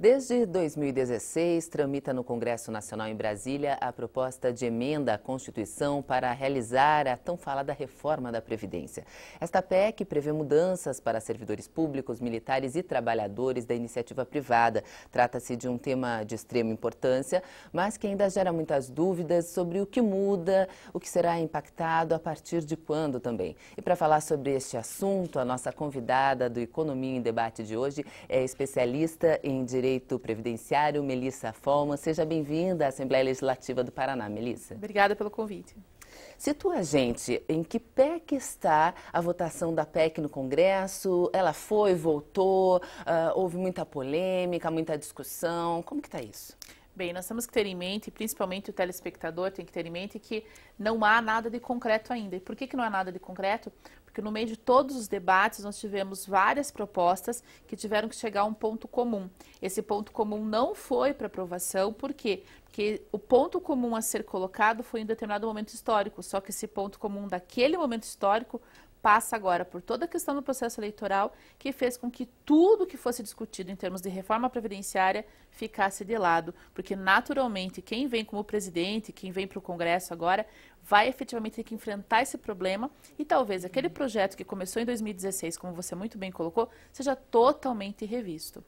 Desde 2016, tramita no Congresso Nacional em Brasília a proposta de emenda à Constituição para realizar a tão falada reforma da Previdência. Esta PEC prevê mudanças para servidores públicos, militares e trabalhadores da iniciativa privada. Trata-se de um tema de extrema importância, mas que ainda gera muitas dúvidas sobre o que muda, o que será impactado, a partir de quando também. E para falar sobre este assunto, a nossa convidada do Economia em Debate de hoje é especialista em Direito Direito Previdenciário, Melissa Foma. Seja bem-vinda à Assembleia Legislativa do Paraná, Melissa. Obrigada pelo convite. Situa a gente em que pé que está a votação da PEC no Congresso? Ela foi, voltou, uh, houve muita polêmica, muita discussão. Como que está isso? Bem, nós temos que ter em mente, principalmente o telespectador tem que ter em mente, que não há nada de concreto ainda. E por que, que não há nada de concreto? Porque no meio de todos os debates nós tivemos várias propostas que tiveram que chegar a um ponto comum. Esse ponto comum não foi para aprovação, por quê? Porque o ponto comum a ser colocado foi em determinado momento histórico, só que esse ponto comum daquele momento histórico passa agora por toda a questão do processo eleitoral, que fez com que tudo que fosse discutido em termos de reforma previdenciária ficasse de lado, porque naturalmente quem vem como presidente, quem vem para o Congresso agora, vai efetivamente ter que enfrentar esse problema e talvez aquele projeto que começou em 2016, como você muito bem colocou, seja totalmente revisto.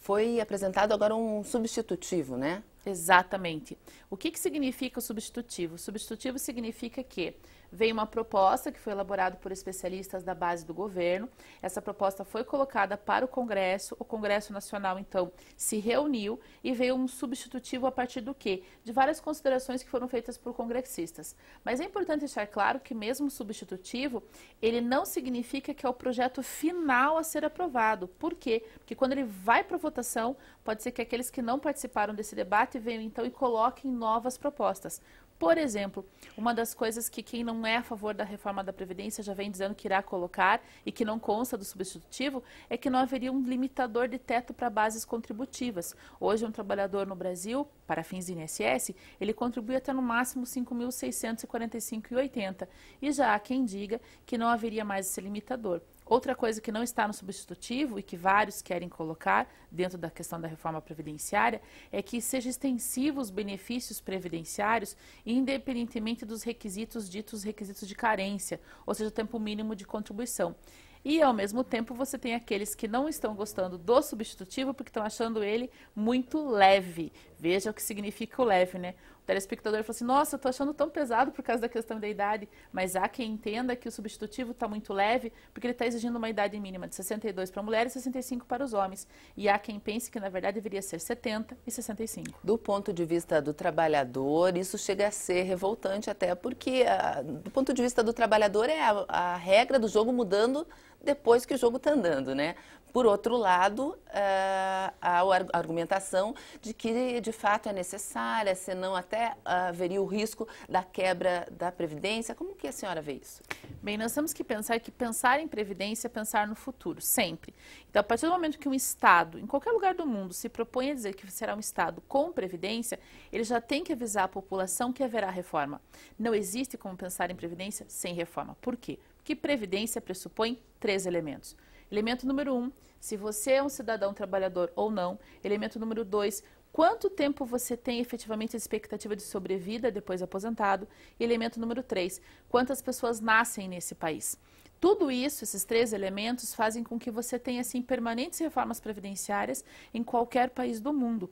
Foi apresentado agora um substitutivo, né? Exatamente. O que, que significa o substitutivo? O substitutivo significa que veio uma proposta que foi elaborada por especialistas da base do governo. Essa proposta foi colocada para o Congresso. O Congresso Nacional, então, se reuniu e veio um substitutivo a partir do quê? De várias considerações que foram feitas por congressistas. Mas é importante deixar claro que mesmo substitutivo, ele não significa que é o projeto final a ser aprovado. Por quê? Porque quando ele vai para votação, pode ser que aqueles que não participaram desse debate venham então e coloquem novas propostas. Por exemplo, uma das coisas que quem não é a favor da reforma da Previdência já vem dizendo que irá colocar e que não consta do substitutivo é que não haveria um limitador de teto para bases contributivas. Hoje, um trabalhador no Brasil, para fins de INSS, ele contribui até no máximo R$ 5.645,80. E já há quem diga que não haveria mais esse limitador. Outra coisa que não está no substitutivo e que vários querem colocar dentro da questão da reforma previdenciária é que seja extensivo os benefícios previdenciários, independentemente dos requisitos ditos requisitos de carência, ou seja, o tempo mínimo de contribuição. E, ao mesmo tempo, você tem aqueles que não estão gostando do substitutivo porque estão achando ele muito leve. Veja o que significa o leve, né? O telespectador fala assim, nossa, eu tô achando tão pesado por causa da questão da idade, mas há quem entenda que o substitutivo está muito leve, porque ele está exigindo uma idade mínima de 62 para mulheres e 65 para os homens. E há quem pense que, na verdade, deveria ser 70 e 65. Do ponto de vista do trabalhador, isso chega a ser revoltante até, porque, a, ah, do ponto de vista do trabalhador, é a, a regra do jogo mudando depois que o jogo está andando, né? Por outro lado, ah, a, a argumentação de que de fato é necessária, senão até ah, haveria o risco da quebra da Previdência. Como que a senhora vê isso? Bem, nós temos que pensar que pensar em Previdência é pensar no futuro, sempre. Então, a partir do momento que um Estado, em qualquer lugar do mundo, se propõe a dizer que será um Estado com Previdência, ele já tem que avisar a população que haverá reforma. Não existe como pensar em Previdência sem reforma. Por quê? Porque Previdência pressupõe três elementos Elemento número um, se você é um cidadão trabalhador ou não. Elemento número dois, quanto tempo você tem efetivamente a expectativa de sobrevida depois aposentado. E elemento número três, quantas pessoas nascem nesse país. Tudo isso, esses três elementos, fazem com que você tenha assim, permanentes reformas previdenciárias em qualquer país do mundo.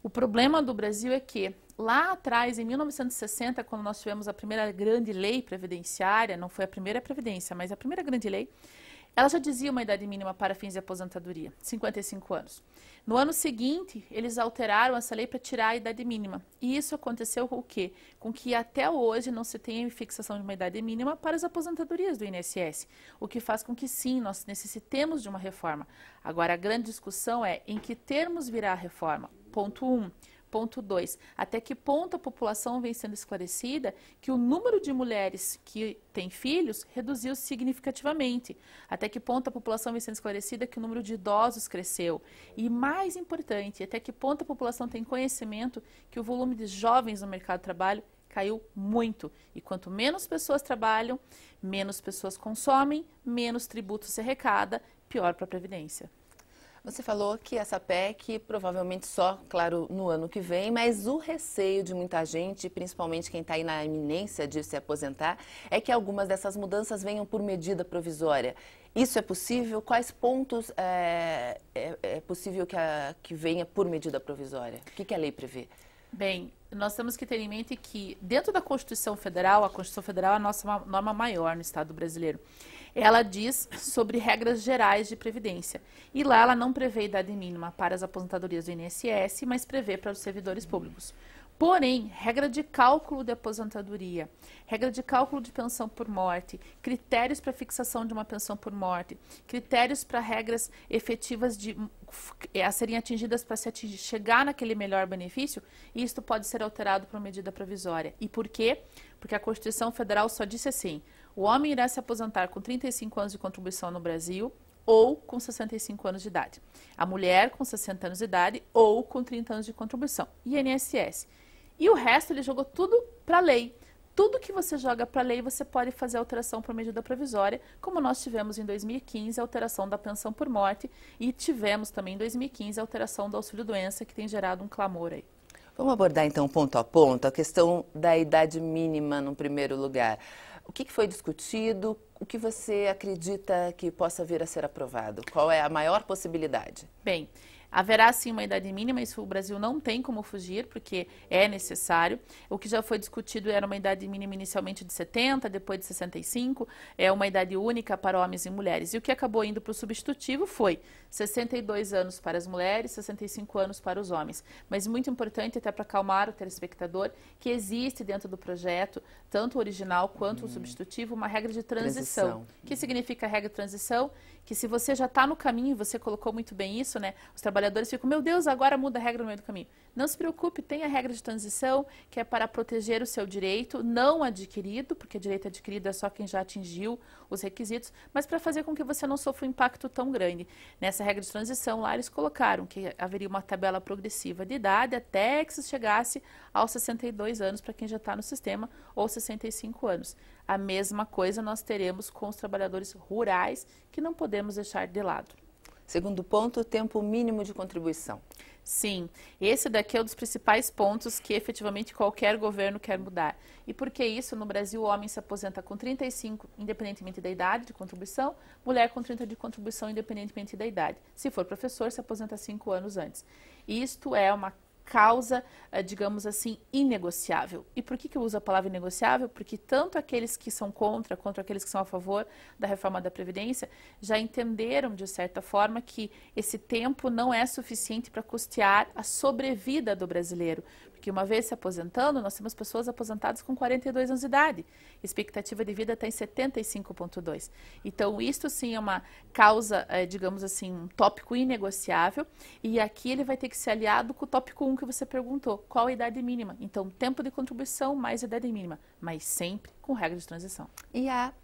O problema do Brasil é que lá atrás, em 1960, quando nós tivemos a primeira grande lei previdenciária, não foi a primeira previdência, mas a primeira grande lei, ela já dizia uma idade mínima para fins de aposentadoria, 55 anos. No ano seguinte, eles alteraram essa lei para tirar a idade mínima. E isso aconteceu com o quê? Com que até hoje não se tenha fixação de uma idade mínima para as aposentadorias do INSS, o que faz com que sim, nós necessitemos de uma reforma. Agora, a grande discussão é em que termos virá a reforma. Ponto 1. Um, Ponto 2. Até que ponto a população vem sendo esclarecida que o número de mulheres que têm filhos reduziu significativamente? Até que ponto a população vem sendo esclarecida que o número de idosos cresceu? E mais importante, até que ponto a população tem conhecimento que o volume de jovens no mercado de trabalho caiu muito. E quanto menos pessoas trabalham, menos pessoas consomem, menos tributo se arrecada, pior para a Previdência. Você falou que essa PEC provavelmente só, claro, no ano que vem, mas o receio de muita gente, principalmente quem está aí na iminência de se aposentar, é que algumas dessas mudanças venham por medida provisória. Isso é possível? Quais pontos é, é, é possível que, a, que venha por medida provisória? O que, que a lei prevê? Bem, nós temos que ter em mente que, dentro da Constituição Federal, a Constituição Federal é a nossa norma maior no Estado brasileiro ela diz sobre regras gerais de previdência. E lá ela não prevê idade mínima para as aposentadorias do INSS, mas prevê para os servidores públicos. Porém, regra de cálculo de aposentadoria, regra de cálculo de pensão por morte, critérios para fixação de uma pensão por morte, critérios para regras efetivas de é, a serem atingidas para se atingir, chegar naquele melhor benefício, isto pode ser alterado por medida provisória. E por quê? Porque a Constituição Federal só disse assim: o homem irá se aposentar com 35 anos de contribuição no Brasil ou com 65 anos de idade. A mulher com 60 anos de idade ou com 30 anos de contribuição. INSS. E o resto ele jogou tudo para a lei. Tudo que você joga para a lei, você pode fazer alteração por medida provisória, como nós tivemos em 2015 a alteração da pensão por morte e tivemos também em 2015 a alteração do auxílio-doença, que tem gerado um clamor aí. Vamos abordar então ponto a ponto a questão da idade mínima no primeiro lugar. O que, foi discutido? O que você acredita que possa vir a ser aprovado? Qual é a maior possibilidade? Bem, Haverá sim uma idade mínima, isso o Brasil não tem como fugir, porque é necessário. O que já foi discutido era uma idade mínima inicialmente de 70, depois de 65, é uma idade única para homens e mulheres. E o que acabou indo para o substitutivo foi 62 anos para as mulheres, 65 anos para os homens. Mas muito importante, até para acalmar o telespectador, que existe dentro do projeto, tanto o original quanto hum. o substitutivo, uma regra de transição. transição. que significa a regra de transição? que se você já está no caminho, você colocou muito bem isso, né? Os trabalhadores ficam, meu Deus, agora muda a regra no meio do caminho. Não se preocupe, tem a regra de transição, que é para proteger o seu direito não adquirido, porque direito adquirido é só quem já atingiu os requisitos, mas para fazer com que você não sofra um impacto tão grande. Nessa regra de transição, lá eles colocaram que haveria uma tabela progressiva de idade até que se chegasse aos 62 anos para quem já está no sistema, ou 65 anos. A mesma coisa nós teremos com os trabalhadores rurais, que não podemos deixar de lado. Segundo ponto, o tempo mínimo de contribuição. Sim, esse daqui é um dos principais pontos que efetivamente qualquer governo quer mudar. E por que isso? No Brasil, o homem se aposenta com 35, independentemente da idade de contribuição, mulher com 30 de contribuição, independentemente da idade. Se for professor, se aposenta 5 anos antes. Isto é uma causa, eh, digamos assim, inegociável. E por que, eu uso a palavra inegociável? Porque tanto aqueles que são contra quanto aqueles que são a favor da reforma da Previdência já entenderam, de certa forma, que esse tempo não é suficiente para custear a sobrevida do brasileiro que uma vez se aposentando, nós temos pessoas aposentadas com 42 anos de idade. Expectativa de vida está em 75,2. Então, isto sim é uma causa, é, digamos assim, um tópico inegociável. E aqui ele vai ter que ser aliado com o tópico 1 que você perguntou, qual a idade mínima. Então, tempo de contribuição mais idade mínima, mas sempre com regra de transição. E a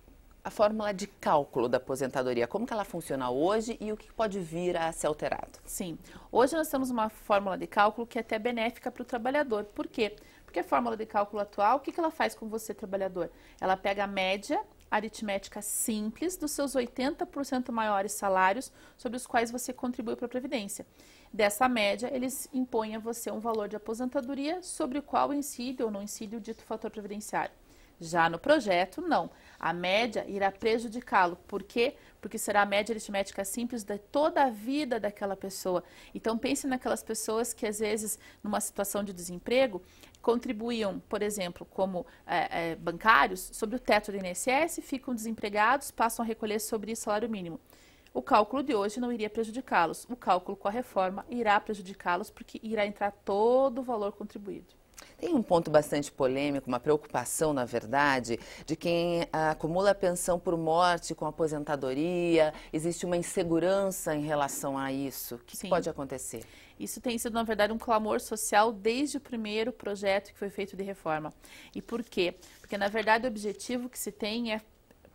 a fórmula de cálculo da aposentadoria, como que ela funciona hoje e o que pode vir a ser alterado? Sim, hoje nós temos uma fórmula de cálculo que é até benéfica para o trabalhador. Por quê? Porque a fórmula de cálculo atual, o que, que ela faz com você, trabalhador? Ela pega a média aritmética simples dos seus 80% maiores salários sobre os quais você contribui para a Previdência. Dessa média, eles impõem a você um valor de aposentadoria sobre o qual incide ou não incide o dito fator previdenciário. Já no projeto, não. A média irá prejudicá-lo. Por quê? Porque será a média aritmética simples de toda a vida daquela pessoa. Então pense naquelas pessoas que às vezes, numa situação de desemprego, contribuíam, por exemplo, como é, é, bancários, sobre o teto do INSS, ficam desempregados, passam a recolher sobre isso salário mínimo. O cálculo de hoje não iria prejudicá-los. O cálculo com a reforma irá prejudicá-los porque irá entrar todo o valor contribuído. Tem um ponto bastante polêmico, uma preocupação, na verdade, de quem ah, acumula pensão por morte com aposentadoria. Existe uma insegurança em relação a isso. O que Sim. pode acontecer? Isso tem sido, na verdade, um clamor social desde o primeiro projeto que foi feito de reforma. E por quê? Porque, na verdade, o objetivo que se tem é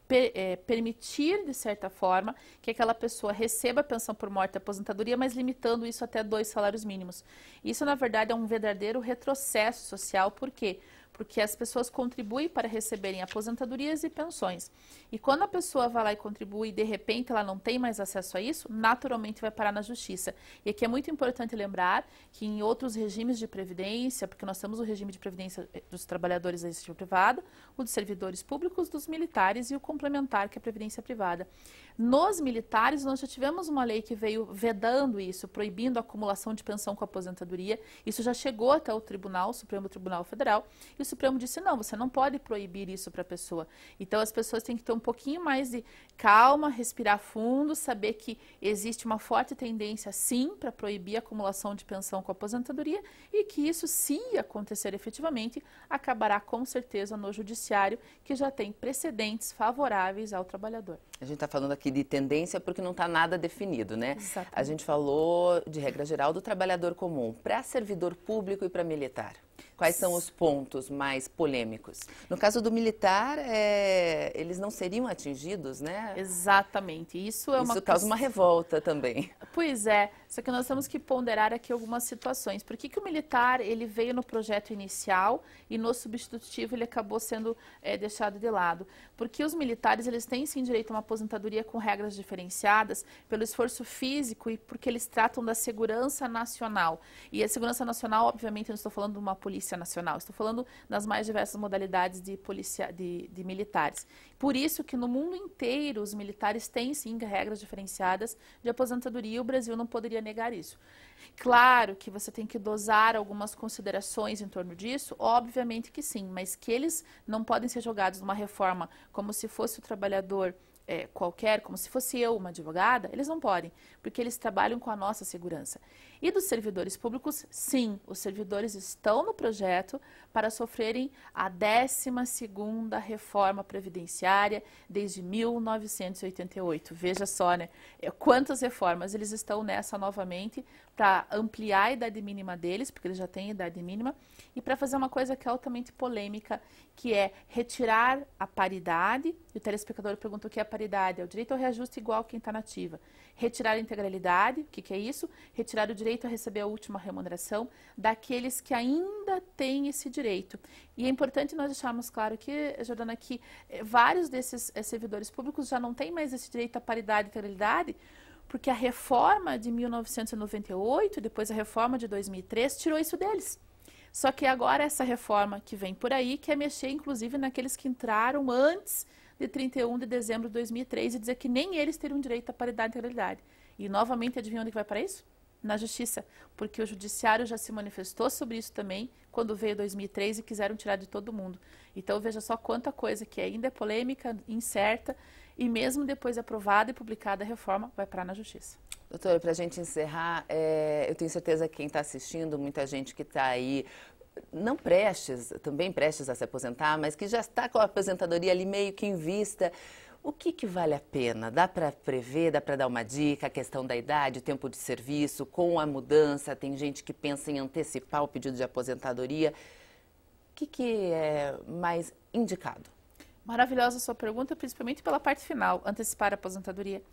per, é, permitir, de certa forma, que aquela pessoa receba a pensão por morte e aposentadoria, mas limitando isso até dois salários mínimos. Isso, na verdade, é um verdadeiro retrocesso social, por quê? Porque porque as pessoas contribuem para receberem aposentadorias e pensões. E quando a pessoa vai lá e contribui e de repente ela não tem mais acesso a isso, naturalmente vai parar na justiça. E aqui é muito importante lembrar que em outros regimes de previdência, porque nós temos o regime de previdência eh, dos trabalhadores da iniciativa privada, o dos servidores públicos, dos militares e o complementar, que é a previdência privada. Nos militares, nós já tivemos uma lei que veio vedando isso, proibindo a acumulação de pensão com aposentadoria. Isso já chegou até o Tribunal, o Supremo Tribunal Federal, e o Supremo disse: não, você não pode proibir isso para a pessoa. Então, as pessoas têm que ter um pouquinho mais de calma, respirar fundo, saber que existe uma forte tendência, sim, para proibir a acumulação de pensão com aposentadoria e que isso, se acontecer efetivamente, acabará com certeza no judiciário, que já tem precedentes favoráveis ao trabalhador. A gente está falando aqui aqui de tendência porque não está nada definido, né? Exatamente. A gente falou, de regra geral, do trabalhador comum para servidor público e para militar. Quais são os pontos mais polêmicos? No caso do militar, é, eles não seriam atingidos, né? Exatamente. Isso é uma Isso causa uma revolta também. Pois é. Só que nós temos que ponderar aqui algumas situações. Por que, que o militar ele veio no projeto inicial e no substitutivo ele acabou sendo é, deixado de lado? Porque os militares eles têm sim direito a uma aposentadoria com regras diferenciadas pelo esforço físico e porque eles tratam da segurança nacional. E a segurança nacional, obviamente, eu não estou falando de uma polícia Polícia Nacional. Estou falando das mais diversas modalidades de, policia, de, de militares. Por isso que no mundo inteiro os militares têm sim regras diferenciadas de aposentadoria e o Brasil não poderia negar isso. Claro que você tem que dosar algumas considerações em torno disso, obviamente que sim, mas que eles não podem ser jogados numa reforma como se fosse o trabalhador é, qualquer, como se fosse eu uma advogada, eles não podem, porque eles trabalham com a nossa segurança. E dos servidores públicos, sim, os servidores estão no projeto para sofrerem a 12ª reforma previdenciária desde 1988. Veja só, né? É, quantas reformas eles estão nessa novamente para ampliar a idade mínima deles, porque eles já têm idade mínima, e para fazer uma coisa que é altamente polêmica, que é retirar a paridade. E o telespectador perguntou o que é a paridade: é o direito ao reajuste igual quem está nativa. Retirar a integralidade, o que, que é isso? Retirar o direito a receber a última remuneração daqueles que ainda têm esse direito. E é importante nós deixarmos claro que, Jordana, que eh, vários desses eh, servidores públicos já não têm mais esse direito à paridade e integralidade porque a reforma de 1998, depois a reforma de 2003, tirou isso deles. Só que agora essa reforma que vem por aí quer mexer, inclusive, naqueles que entraram antes de 31 de dezembro de 2003 e dizer que nem eles teriam direito à paridade e integralidade. E, novamente, adivinha onde vai para isso? Na Justiça, porque o Judiciário já se manifestou sobre isso também quando veio 2003 e quiseram tirar de todo mundo. Então, veja só quanta coisa que ainda é polêmica, incerta e mesmo depois de aprovada e publicada a reforma, vai parar na Justiça. Doutora, para a gente encerrar, é, eu tenho certeza que quem está assistindo, muita gente que está aí não prestes, também prestes a se aposentar, mas que já está com a aposentadoria ali meio que em vista. O que, que vale a pena? Dá para prever, dá para dar uma dica, a questão da idade, o tempo de serviço, com a mudança, tem gente que pensa em antecipar o pedido de aposentadoria. O que, que é mais indicado? Maravilhosa sua pergunta, principalmente pela parte final, antecipar a aposentadoria.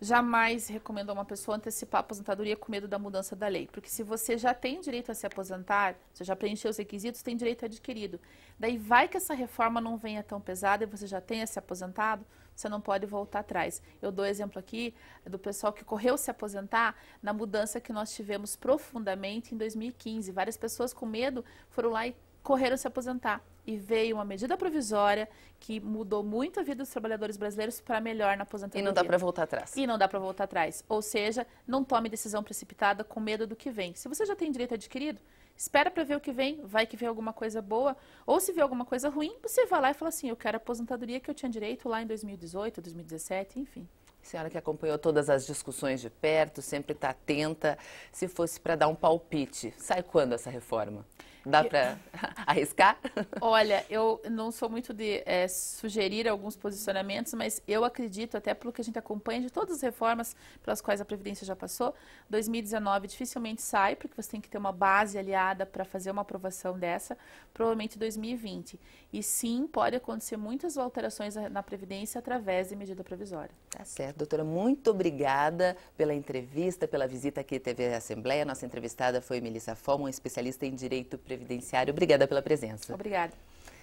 Jamais recomendo a uma pessoa antecipar a aposentadoria com medo da mudança da lei, porque se você já tem direito a se aposentar, você já preencheu os requisitos, tem direito adquirido. Daí vai que essa reforma não venha tão pesada e você já tenha se aposentado, você não pode voltar atrás. Eu dou exemplo aqui do pessoal que correu se aposentar na mudança que nós tivemos profundamente em 2015. Várias pessoas com medo foram lá e correram se aposentar e veio uma medida provisória que mudou muito a vida dos trabalhadores brasileiros para melhor na aposentadoria. E não dá para voltar atrás. E não dá para voltar atrás. Ou seja, não tome decisão precipitada com medo do que vem. Se você já tem direito adquirido, espera para ver o que vem, vai que vem alguma coisa boa, ou se vê alguma coisa ruim, você vai lá e fala assim, eu quero a aposentadoria que eu tinha direito lá em 2018, 2017, enfim. Senhora que acompanhou todas as discussões de perto, sempre está atenta. Se fosse para dar um palpite, sai quando essa reforma? Dá para arriscar? Olha, eu não sou muito de é, sugerir alguns posicionamentos, mas eu acredito, até pelo que a gente acompanha de todas as reformas pelas quais a Previdência já passou, 2019 dificilmente sai, porque você tem que ter uma base aliada para fazer uma aprovação dessa, provavelmente 2020. E sim, pode acontecer muitas alterações na Previdência através de medida provisória. Tá certo. Doutora, muito obrigada pela entrevista, pela visita aqui à TV Assembleia. Nossa entrevistada foi Melissa uma especialista em Direito Previdenciário Previdenciário. Obrigada pela presença. Obrigada.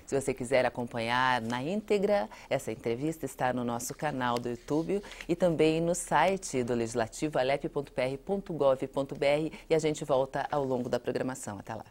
Se você quiser acompanhar na íntegra, essa entrevista está no nosso canal do YouTube e também no site do Legislativo, alep.pr.gov.br. E a gente volta ao longo da programação. Até lá.